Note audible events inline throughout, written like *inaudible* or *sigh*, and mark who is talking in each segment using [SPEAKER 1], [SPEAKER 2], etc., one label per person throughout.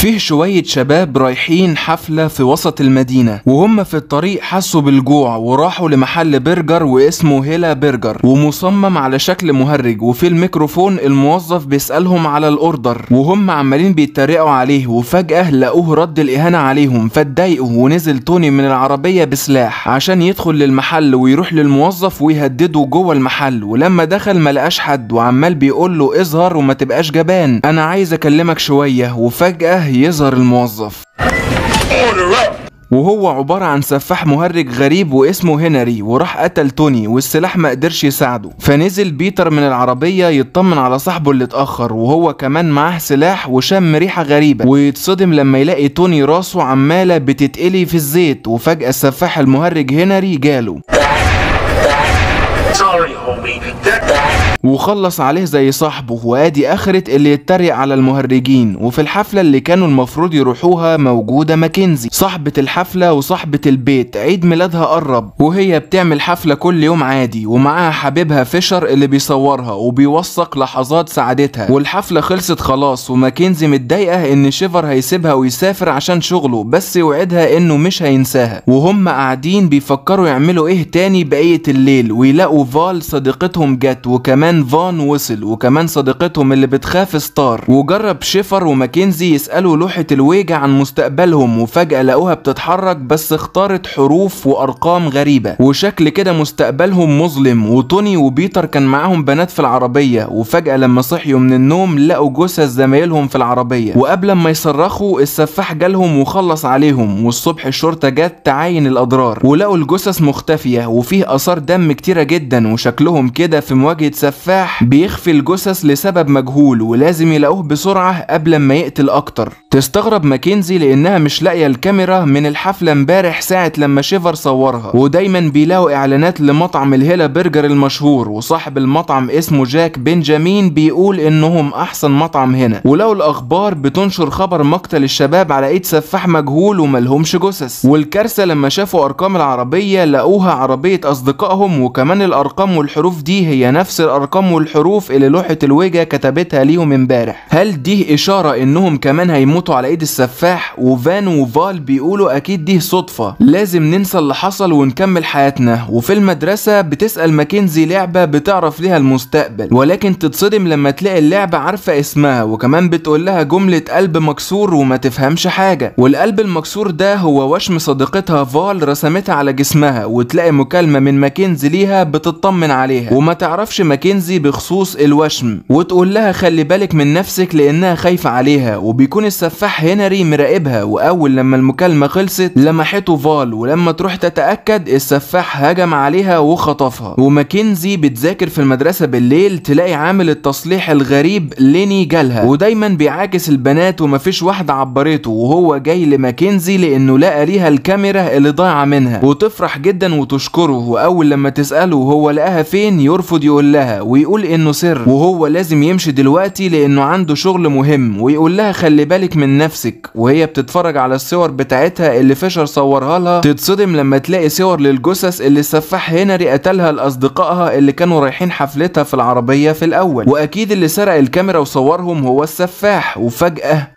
[SPEAKER 1] فيه شوية شباب رايحين حفلة في وسط المدينة وهم في الطريق حسوا بالجوع وراحوا لمحل برجر واسمه هيلا برجر ومصمم على شكل مهرج وفي الميكروفون الموظف بيسألهم على الأوردر وهم عمالين بيتريقوا عليه وفجأة لقوه رد الإهانة عليهم فاتضايقوا ونزل توني من العربية بسلاح عشان يدخل للمحل ويروح للموظف ويهدده جوه المحل ولما دخل ملقاش حد وعمال بيقول له اظهر وما تبقاش جبان انا عايز اكلمك شوية وفجأة يظهر الموظف وهو عبارة عن سفاح مهرج غريب واسمه هنري وراح قتل توني والسلاح ما قدرش يساعده فنزل بيتر من العربية يطمن على صاحبه اللي اتأخر وهو كمان معاه سلاح وشم ريحة غريبة ويتصدم لما يلاقي توني راسه عمالة بتتقلي في الزيت وفجأة السفاح المهرج هنري جاله وخلص عليه زي صاحبه وادي اخرت اللي يتريق على المهرجين وفي الحفلة اللي كانوا المفروض يروحوها موجودة ماكنزي صاحبة الحفلة وصاحبة البيت عيد ميلادها قرب وهي بتعمل حفلة كل يوم عادي ومعاها حبيبها فيشر اللي بيصورها وبيوثق لحظات سعادتها والحفلة خلصت خلاص وماكنزي متضايقة ان شيفر هيسيبها ويسافر عشان شغله بس يوعدها انه مش هينساها وهم قاعدين بيفكروا يعملوا ايه تاني بقية الليل ويلاقوا فال صديقتهم جت وكمان فان وصل وكمان صديقتهم اللي بتخاف ستار وجرب شيفر وماكنزي يسألوا لوحة الويجة عن مستقبلهم وفجأة لقوها بتتحرك بس اختارت حروف وأرقام غريبة وشكل كده مستقبلهم مظلم وتوني وبيتر كان معاهم بنات في العربية وفجأة لما صحيوا من النوم لقوا جثث زمايلهم في العربية وقبل ما يصرخوا السفاح جالهم وخلص عليهم والصبح الشرطة جت تعاين الأضرار ولقوا الجثث مختفية وفيه آثار دم كتيرة جدا وشكلهم شكلهم كده في مواجهة سفاح بيخفي الجثث لسبب مجهول ولازم يلاقوه بسرعة قبل ما يقتل أكتر تستغرب ماكنزي لأنها مش لاقية الكاميرا من الحفلة امبارح ساعة لما شيفر صورها ودايما بيلاقوا إعلانات لمطعم الهيلا برجر المشهور وصاحب المطعم اسمه جاك بنجامين بيقول إنهم أحسن مطعم هنا ولو الأخبار بتنشر خبر مقتل الشباب على إيد سفاح مجهول وملهمش جثث والكارثة لما شافوا أرقام العربية لقوها عربية أصدقائهم وكمان الأرقام والحقوق الحروف دي هي نفس الارقام والحروف اللي لوحه الوجا كتبتها ليهم امبارح هل دي اشاره انهم كمان هيموتوا على ايد السفاح وفان وفال بيقولوا اكيد دي صدفه لازم ننسى اللي حصل ونكمل حياتنا وفي المدرسه بتسال ماكنزي لعبه بتعرف ليها المستقبل ولكن تتصدم لما تلاقي اللعبه عارفه اسمها وكمان بتقول لها جمله قلب مكسور وما تفهمش حاجه والقلب المكسور ده هو وشم صديقتها فال رسمتها على جسمها وتلاقي مكالمه من ماكنزي ليها بتطمن عليها وما تعرفش ماكنزي بخصوص الوشم وتقول لها خلي بالك من نفسك لانها خايفه عليها وبيكون السفاح هنري مراقبها واول لما المكالمه خلصت لمحته فال ولما تروح تتاكد السفاح هجم عليها وخطفها وماكنزي بتذاكر في المدرسه بالليل تلاقي عامل التصليح الغريب ليني جالها ودايما بيعاكس البنات ومفيش واحده عبرته وهو جاي لماكنزي لانه لقى ليها الكاميرا اللي ضايعه منها وتفرح جدا وتشكره واول لما تساله هو لقاها فين يرفض يقول لها ويقول انه سر وهو لازم يمشي دلوقتي لانه عنده شغل مهم ويقول لها خلي بالك من نفسك وهي بتتفرج على الصور بتاعتها اللي فيشر صورها لها تتصدم لما تلاقي صور للجثث اللي السفاح هنري قتلها لاصدقائها اللي كانوا رايحين حفلتها في العربيه في الاول واكيد اللي سرق الكاميرا وصورهم هو السفاح وفجاه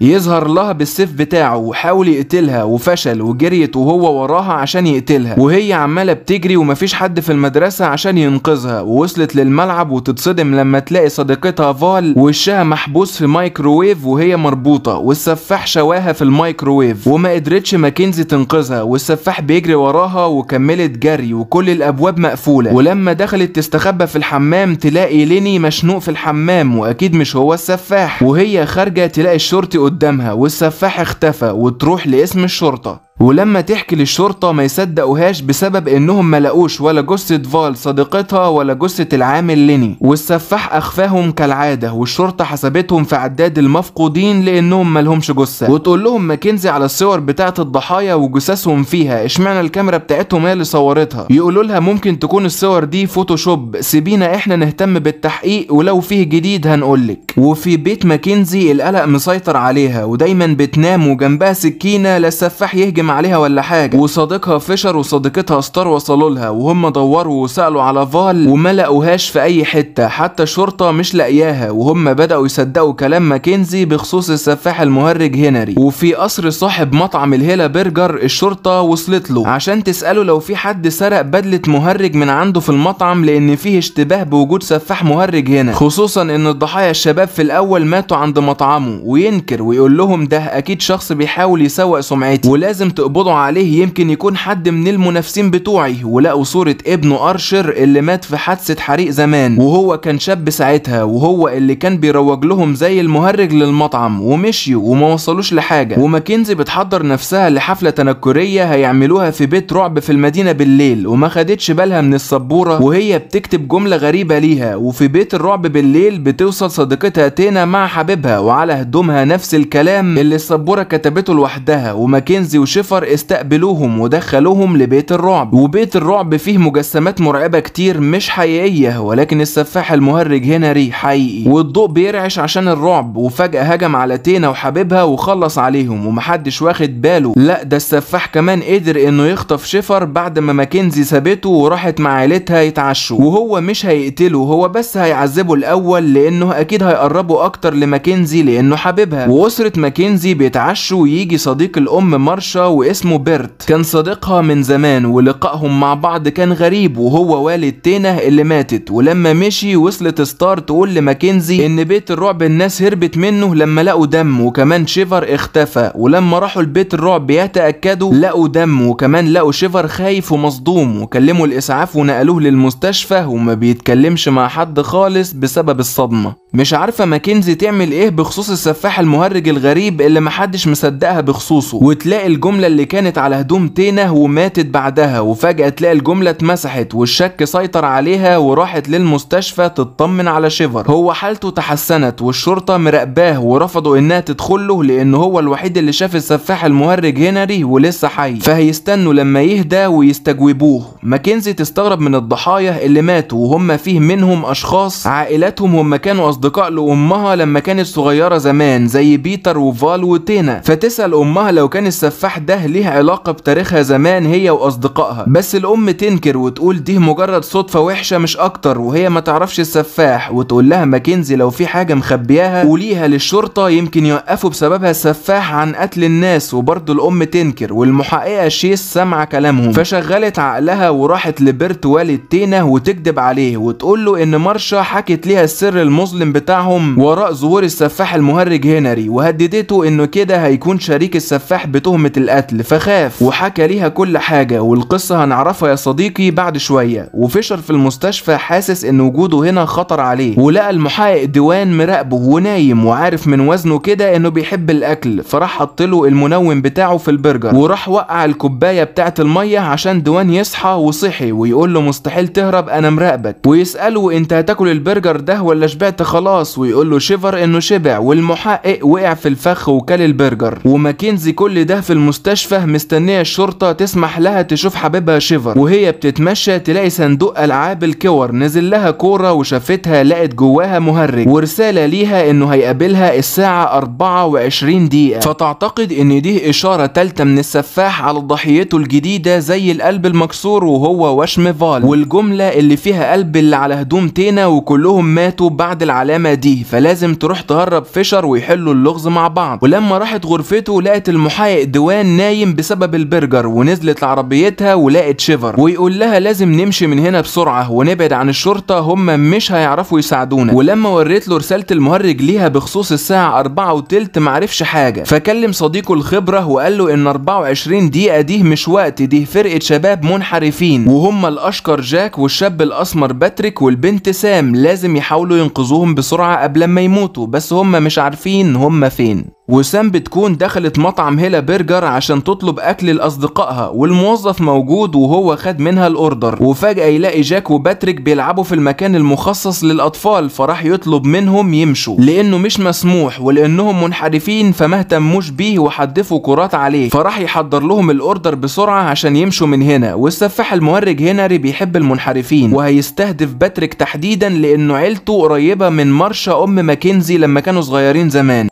[SPEAKER 1] يظهر لها بالسيف بتاعه وحاول يقتلها وفشل وجريت وهو وراها عشان يقتلها وهي عماله بتجري ومفيش حد في المدرسه عشان ينقذها ووصلت للملعب وتتصدم لما تلاقي صديقتها فال وشها محبوس في مايكروويف وهي مربوطه والسفاح شواها في المايكروويف وما قدرتش ماكنزي تنقذها والسفاح بيجري وراها وكملت جري وكل الابواب مقفوله ولما دخلت تستخبى في الحمام تلاقي ليني مشنوق في الحمام واكيد مش هو السفاح وهي خارجه تلاقي الشرطي قدامها والسفاح اختفى وتروح لاسم الشرطة ولما تحكي للشرطة ما يصدقوهاش بسبب انهم ملقوش ولا جثة فال صديقتها ولا جثة العامل ليني والسفاح اخفاهم كالعادة والشرطة حسبتهم في عداد المفقودين لانهم ملهمش جثة وتقول لهم ماكنزي على الصور بتاعة الضحايا وجثثهم فيها اشمعنى الكاميرا بتاعتهم هي اللي صورتها يقولوا لها ممكن تكون الصور دي فوتوشوب سيبينا احنا نهتم بالتحقيق ولو فيه جديد هنقولك وفي بيت ماكنزي القلق مسيطر عليها ودايما بتنام وجنبها سكينة لا السفاح يهجم عليها ولا حاجه وصديقها فيشر وصديقتها ستار وصلوا لها وهم دوروا وسالوا على فال وما لقوهاش في اي حته حتى الشرطه مش لاقياها وهم بداوا يصدقوا كلام ماكنزي بخصوص السفاح المهرج هنري وفي قصر صاحب مطعم الهيلا برجر الشرطه وصلت له عشان تساله لو في حد سرق بدله مهرج من عنده في المطعم لان فيه اشتباه بوجود سفاح مهرج هنا خصوصا ان الضحايا الشباب في الاول ماتوا عند مطعمه وينكر ويقول لهم ده اكيد شخص بيحاول يسوق سمعتي ولازم تقبضوا عليه يمكن يكون حد من المنافسين بتوعي ولقوا صورة ابنه أرشر اللي مات في حادثة حريق زمان وهو كان شاب ساعتها وهو اللي كان بيروج لهم زي المهرج للمطعم ومشيوا وما وصلوش لحاجة وماكنزي بتحضر نفسها لحفلة تنكرية هيعملوها في بيت رعب في المدينة بالليل وما خدتش بالها من السبورة وهي بتكتب جملة غريبة ليها وفي بيت الرعب بالليل بتوصل صديقتها تينا مع حبيبها وعلى هدومها نفس الكلام اللي السبورة كتبته لوحدها وماكنزي وشيف لوسيفر استقبلوهم ودخلوهم لبيت الرعب وبيت الرعب فيه مجسمات مرعبة كتير مش حقيقية ولكن السفاح المهرج هنري حقيقي والضوء بيرعش عشان الرعب وفجأة هجم على تينا وحبيبها وخلص عليهم ومحدش واخد باله لا ده السفاح كمان قدر انه يخطف شيفر بعد ما ماكنزي سابته وراحت مع عيلتها يتعشوا وهو مش هيقتله هو بس هيعذبه الاول لانه اكيد هيقربه اكتر لماكنزي لانه حبيبها واسرة ماكنزي بيتعشوا ويجي صديق الام مارشا واسمه بيرت كان صديقها من زمان ولقائهم مع بعض كان غريب وهو والد تينا اللي ماتت ولما مشي وصلت ستار تقول لماكنزي ان بيت الرعب الناس هربت منه لما لقوا دم وكمان شيفر اختفى ولما راحوا لبيت الرعب يتأكدوا لقوا دم وكمان لقوا شيفر خايف ومصدوم وكلموا الاسعاف ونقلوه للمستشفى وما بيتكلمش مع حد خالص بسبب الصدمة مش عارفة ماكنزي تعمل ايه بخصوص السفاح المهرج الغريب اللي محدش مصدقها بخصوصه وتلاقي الجملة اللي كانت على هدوم تينا وماتت بعدها وفجأة تلاقي الجملة اتمسحت والشك سيطر عليها وراحت للمستشفى تطمن على شيفر هو حالته تحسنت والشرطة مراقباه ورفضوا انها تدخله لان هو الوحيد اللي شاف السفاح المهرج هنري ولسه حي فهيستنوا لما يهدى ويستجوبوه ماكنزي تستغرب من الضحايا اللي ماتوا وهم فيه منهم اشخاص عائلاتهم هم كانوا أصدقاء أصدقاء لأمها لما كانت صغيرة زمان زي بيتر وفال وتينا فتسأل أمها لو كان السفاح ده ليه علاقة بتاريخها زمان هي وأصدقائها بس الأم تنكر وتقول دي مجرد صدفة وحشة مش أكتر وهي ما تعرفش السفاح وتقول لها ماكنزي لو في حاجة مخبياها قوليها للشرطة يمكن يوقفوا بسببها السفاح عن قتل الناس وبرضه الأم تنكر والمحققة شيس سمع كلامهم فشغلت عقلها وراحت لبرت والد تينا وتكذب عليه وتقول له إن مارشا حكت ليها السر المظلم بتاعهم وراء ظهور السفاح المهرج هنري وهددته انه كده هيكون شريك السفاح بتهمة القتل فخاف وحكى ليها كل حاجة والقصة هنعرفها يا صديقي بعد شوية وفيشر في المستشفى حاسس ان وجوده هنا خطر عليه ولقى المحقق ديوان مراقبه ونايم وعارف من وزنه كده انه بيحب الاكل فراح حطله المنوم بتاعه في البرجر وراح وقع الكوباية بتاعت المية عشان ديوان يصحى وصحي ويقول له مستحيل تهرب انا مراقبك ويسأله انت هتاكل البرجر ده ولا شبعت خلاص خلاص ويقول له شيفر انه شبع والمحقق وقع في الفخ وكل البرجر وماكنزي كل ده في المستشفى مستنيه الشرطه تسمح لها تشوف حبيبها شيفر وهي بتتمشى تلاقي صندوق العاب الكور نزل لها كوره وشافتها لقت جواها مهرج ورساله ليها انه هيقابلها الساعه 24 دقيقه فتعتقد ان دي اشاره ثالثه من السفاح على ضحيته الجديده زي القلب المكسور وهو وشم فال والجمله اللي فيها قلب اللي على هدوم تينا وكلهم ماتوا بعد العلاج العلامه دي فلازم تروح تهرب فيشر ويحلوا اللغز مع بعض ولما راحت غرفته لقت المحقق دوان نايم بسبب البرجر ونزلت لعربيتها ولقت شيفر ويقول لها لازم نمشي من هنا بسرعه ونبعد عن الشرطه هم مش هيعرفوا يساعدونا ولما وريت له رساله المهرج ليها بخصوص الساعه 4 وتلت معرفش حاجه فكلم صديقه الخبره وقال له ان 24 دقيقه دي مش وقت دي فرقه شباب منحرفين وهم الاشقر جاك والشاب الاسمر باتريك والبنت سام لازم يحاولوا ينقذوهم بسرعة قبل ما يموتوا بس هم مش عارفين هم فين وسام بتكون دخلت مطعم هيلا برجر عشان تطلب اكل لاصدقائها والموظف موجود وهو خد منها الاوردر وفجاه يلاقي جاك وباتريك بيلعبوا في المكان المخصص للاطفال فراح يطلب منهم يمشوا لانه مش مسموح ولانهم منحرفين فما اهتموش بيه وحدفوا كرات عليه فراح يحضر لهم الاوردر بسرعه عشان يمشوا من هنا والسفاح المهرج هنري بيحب المنحرفين وهيستهدف باتريك تحديدا لانه عيلته قريبه من مارشا ام ماكنزي لما كانوا صغيرين زمان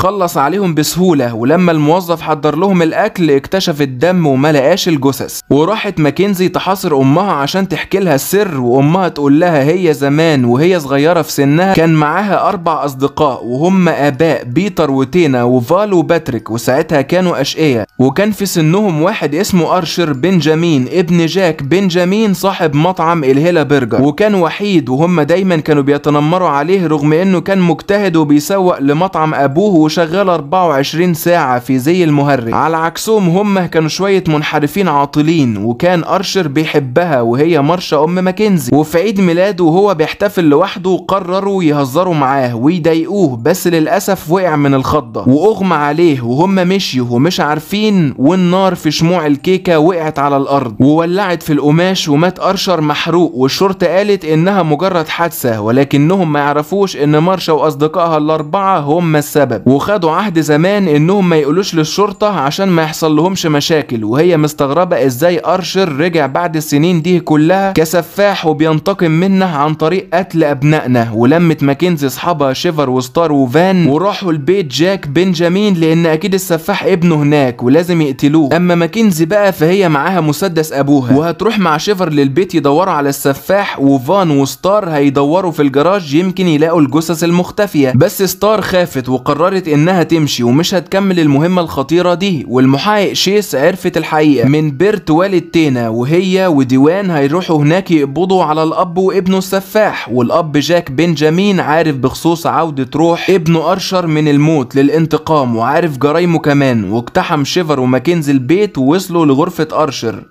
[SPEAKER 1] خلص عليهم بسهولة ولما الموظف حضر لهم الأكل اكتشف الدم وما لقاش الجثث وراحت ماكنزي تحاصر أمها عشان تحكي لها السر وأمها تقول لها هي زمان وهي صغيرة في سنها كان معاها أربع أصدقاء وهم آباء بيتر وتينا وفال وباتريك وساعتها كانوا أشقية وكان في سنهم واحد اسمه أرشر بنجامين ابن جاك بنجامين صاحب مطعم الهيلا برجر وكان وحيد وهم دايما كانوا بيتنمروا عليه رغم انه كان مجتهد وبيسوق لمطعم ابوه وشغال 24 ساعة في زي المهرج على عكسهم هم كانوا شوية منحرفين عاطلين وكان أرشر بيحبها وهي مارشا أم ماكنزي وفي عيد ميلاده وهو بيحتفل لوحده قرروا يهزروا معاه ويضايقوه بس للأسف وقع من الخضة وأغمى عليه وهم مشيوا ومش عارفين والنار في شموع الكيكة وقعت على الأرض وولعت في القماش ومات أرشر محروق والشرطة قالت إنها مجرد حادثة ولكنهم ما يعرفوش إن مارشا وأصدقائها الأربعة هم السبب وخدوا عهد زمان انهم ما يقولوش للشرطة عشان ما يحصل لهمش مشاكل وهي مستغربة ازاي ارشر رجع بعد السنين دي كلها كسفاح وبينتقم منه عن طريق قتل ابنائنا ولمت ماكنزي اصحابها شيفر وستار وفان وراحوا البيت جاك بنجامين لان اكيد السفاح ابنه هناك ولازم يقتلوه اما ماكنزي بقى فهي معاها مسدس ابوها وهتروح مع شيفر للبيت يدوروا على السفاح وفان وستار هيدوروا في الجراج يمكن يلاقوا الجثث المختفية بس ستار خافت وقررت قررت انها تمشي ومش هتكمل المهمة الخطيرة دي والمحقق شيس عرفت الحقيقة من بيرت والد تينا وهي وديوان هيروحوا هناك يقبضوا على الاب وابنه السفاح والاب جاك بنجامين عارف بخصوص عودة روح ابنه ارشر من الموت للانتقام وعارف جرايمه كمان واقتحم شيفر وماكنز البيت ووصلوا لغرفة ارشر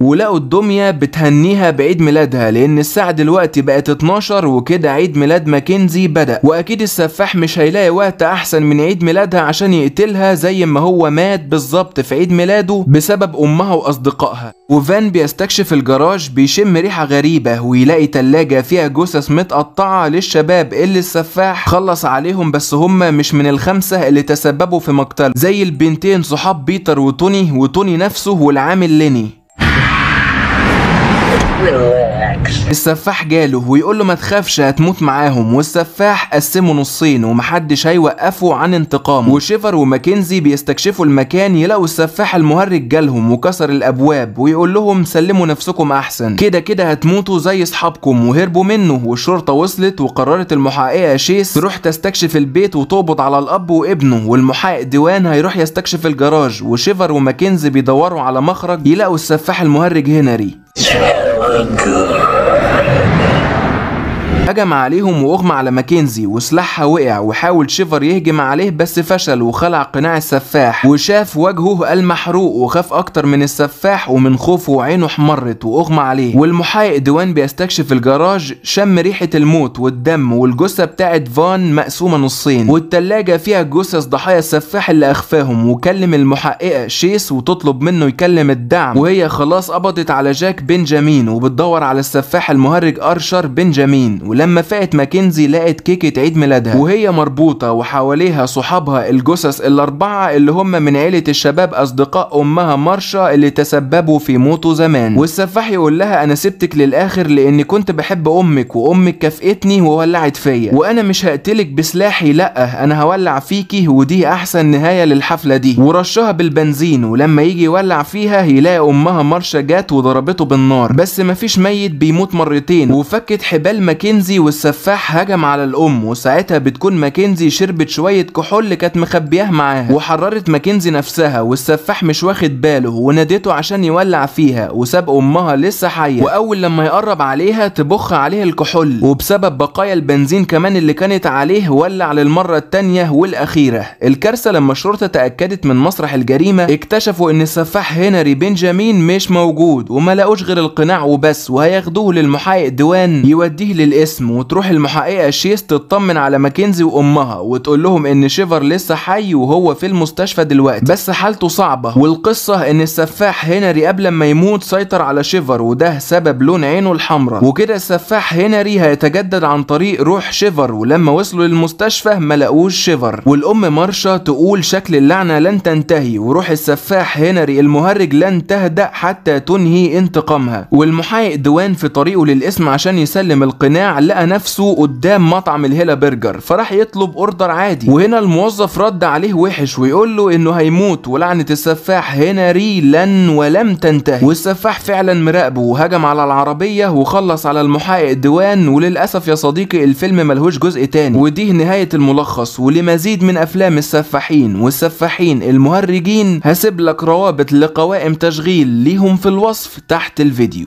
[SPEAKER 1] ولقوا الدميه بتهنيها بعيد ميلادها لان الساعه دلوقتي بقت 12 وكده عيد ميلاد ماكنزي بدا واكيد السفاح مش هيلاقي وقت احسن من عيد ميلادها عشان يقتلها زي ما هو مات بالظبط في عيد ميلاده بسبب امها واصدقائها وفان بيستكشف الجراج بيشم ريحة غريبة ويلاقي تلاجة فيها جثث متقطعة للشباب اللي السفاح خلص عليهم بس هم مش من الخمسة اللي تسببوا في مقتله زي البنتين صحاب بيتر وتوني وتوني نفسه والعامل ليني *laughs* السفاح جاله ويقول له ما تخافش هتموت معاهم والسفاح قسمه نصين ومحدش هيوقفه عن انتقامه وشيفر وماكنزي بيستكشفوا المكان يلاقوا السفاح المهرج جالهم وكسر الابواب ويقول لهم سلموا نفسكم احسن كده كده هتموتوا زي اصحابكم وهربوا منه والشرطه وصلت وقررت المحققه شيس تروح تستكشف البيت وتقبض على الاب وابنه والمحقق ديوان هيروح يستكشف الجراج وشيفر وماكنزي بيدوروا على مخرج يلاقوا السفاح المهرج هنري good. هجم عليهم واغمى على ماكنزي وسلاحها وقع وحاول شيفر يهجم عليه بس فشل وخلع قناع السفاح وشاف وجهه المحروق وخاف اكتر من السفاح ومن خوفه عينه احمرت واغمى عليه والمحقق دوان بيستكشف الجراج شم ريحه الموت والدم والجثه بتاعت فان مقسومه نصين والتلاجه فيها جثث ضحايا السفاح اللي اخفاهم وكلم المحققه شيس وتطلب منه يكلم الدعم وهي خلاص قبضت على جاك بنجامين وبتدور على السفاح المهرج ارشر بنجامين ولما فاقت ماكنزي لقت كيكة عيد ميلادها وهي مربوطة وحواليها صحابها الجثث الأربعة اللي هم من عيلة الشباب أصدقاء أمها مارشا اللي تسببوا في موته زمان والسفاح يقول لها أنا سبتك للآخر لأني كنت بحب أمك وأمك كافئتني وولعت فيا وأنا مش هقتلك بسلاحي لأ أنا هولع فيكي ودي أحسن نهاية للحفلة دي ورشها بالبنزين ولما يجي يولع فيها يلاقي أمها مارشا جات وضربته بالنار بس مفيش ميت بيموت مرتين وفكت حبال ماكنزي ماكنزي والسفاح هجم على الام وساعتها بتكون ماكنزي شربت شويه كحول كانت مخبياه معاها وحررت ماكنزي نفسها والسفاح مش واخد باله ونادته عشان يولع فيها وساب امها لسه حيه واول لما يقرب عليها تبخ عليه الكحول وبسبب بقايا البنزين كمان اللي كانت عليه ولع للمره التانيه والاخيره الكارثه لما الشرطه تاكدت من مسرح الجريمه اكتشفوا ان السفاح هنري بنجامين مش موجود وما لقوش غير القناع وبس وهياخدوه للمحقق ديوان يوديه للقسم اسمه وتروح المحققة شيس تطمن على ماكنزي وامها وتقول لهم ان شيفر لسه حي وهو في المستشفى دلوقتي بس حالته صعبة والقصة ان السفاح هنري قبل ما يموت سيطر على شيفر وده سبب لون عينه الحمراء وكده السفاح هنري هيتجدد عن طريق روح شيفر ولما وصلوا للمستشفى ما لقوش شيفر والام مارشا تقول شكل اللعنة لن تنتهي وروح السفاح هنري المهرج لن تهدأ حتى تنهي انتقامها والمحقق دوان في طريقه للاسم عشان يسلم القناع لقى نفسه قدام مطعم الهيلا برجر فراح يطلب اوردر عادي وهنا الموظف رد عليه وحش ويقول له انه هيموت ولعنه السفاح هنا ري لن ولم تنتهي والسفاح فعلا مراقبه وهجم على العربيه وخلص على المحقق ديوان وللاسف يا صديقي الفيلم ملهوش جزء تاني ودي نهايه الملخص ولمزيد من افلام السفاحين والسفاحين المهرجين هسيب لك روابط لقوائم تشغيل ليهم في الوصف تحت الفيديو